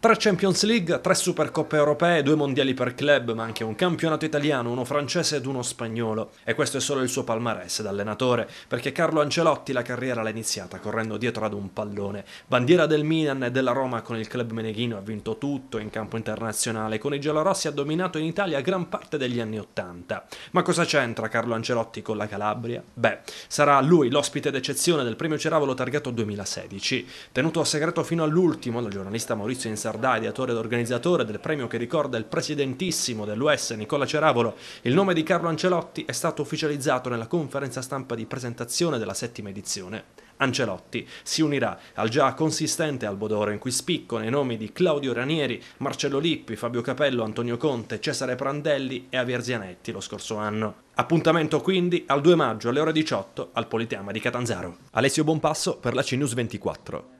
Tre Champions League, tre Supercoppe europee, due mondiali per club, ma anche un campionato italiano, uno francese ed uno spagnolo. E questo è solo il suo palmarès da allenatore, perché Carlo Ancelotti la carriera l'ha iniziata correndo dietro ad un pallone. Bandiera del Milan e della Roma con il club meneghino ha vinto tutto in campo internazionale, con i giallorossi ha dominato in Italia gran parte degli anni Ottanta. Ma cosa c'entra Carlo Ancelotti con la Calabria? Beh, sarà lui l'ospite d'eccezione del premio Ceravolo targato 2016. Tenuto a segreto fino all'ultimo dal giornalista Maurizio Insarno Cardà, ideatore ed organizzatore del premio che ricorda il presidentissimo dell'US Nicola Ceravolo, il nome di Carlo Ancelotti è stato ufficializzato nella conferenza stampa di presentazione della settima edizione. Ancelotti si unirà al già consistente Albodoro in cui spiccono i nomi di Claudio Ranieri, Marcello Lippi, Fabio Capello, Antonio Conte, Cesare Prandelli e Javier Zianetti lo scorso anno. Appuntamento quindi al 2 maggio alle ore 18 al Politeama di Catanzaro. Alessio Bonpasso per la CNews 24.